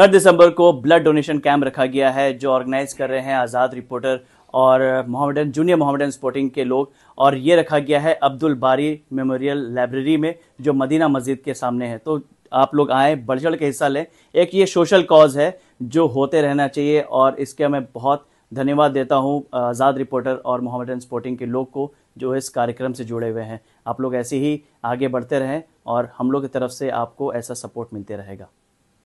दस दिसंबर को blood donation camp रखा गया है जो ऑर्गेनाइज कर रहे हैं आज़ाद रिपोर्टर और मोहम्मदन जूनियर मोहम्मदन स्पोर्टिंग के लोग और ये रखा गया है अब्दुल बारी मेमोरियल लाइब्रेरी में जो मदीना मस्जिद के सामने है तो आप लोग आए बढ़ चढ़ के हिस्सा लें एक ये सोशल कॉज है जो होते रहना चाहिए और इसके मैं बहुत धन्यवाद देता हूँ आज़ाद रिपोर्टर और मोहम्मदन स्पोर्टिंग के लोग को जो इस कार्यक्रम से जुड़े हुए हैं आप लोग ऐसे ही आगे बढ़ते रहें और हम लोग की तरफ से आपको ऐसा सपोर्ट मिलते रहेगा